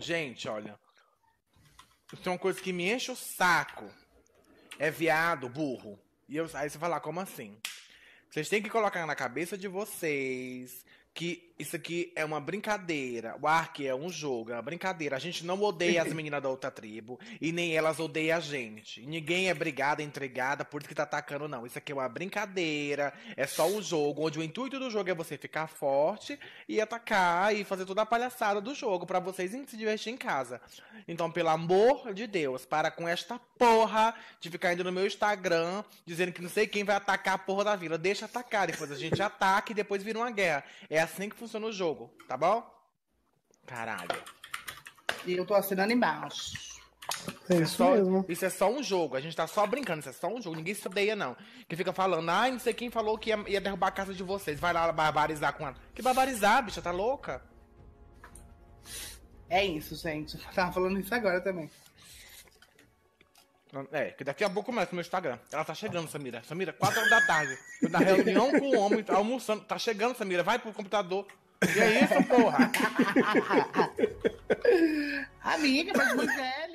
Gente, olha. Isso é uma coisa que me enche o saco. É viado, burro. E eu, aí você fala, ah, como assim? Vocês têm que colocar na cabeça de vocês que isso aqui é uma brincadeira. O Ark é um jogo, é uma brincadeira. A gente não odeia as meninas da outra tribo e nem elas odeiam a gente. Ninguém é brigada, entregada, por isso que tá atacando, não. Isso aqui é uma brincadeira, é só um jogo, onde o intuito do jogo é você ficar forte e atacar e fazer toda a palhaçada do jogo para vocês se divertir em casa. Então, pelo amor de Deus, para com esta porra de ficar indo no meu Instagram dizendo que não sei quem vai atacar a porra da vila. Deixa atacar, depois a gente ataca e depois vira uma guerra. É assim que funciona funciona o jogo, tá bom? Caralho. E eu tô assinando embaixo. É isso, é só, mesmo. isso é só um jogo, a gente tá só brincando, isso é só um jogo, ninguém se odeia, não. Que fica falando, ai, ah, não sei quem falou que ia, ia, derrubar a casa de vocês, vai lá barbarizar com ela. Que barbarizar, bicha, tá louca? É isso, gente. Eu tava falando isso agora também. É, que daqui a pouco começa o meu Instagram. Ela tá chegando, Samira. Samira, 4 horas da tarde. Eu na reunião com o homem, tá almoçando. Tá chegando, Samira. Vai pro computador. E é isso, porra? Amiga, mas mulher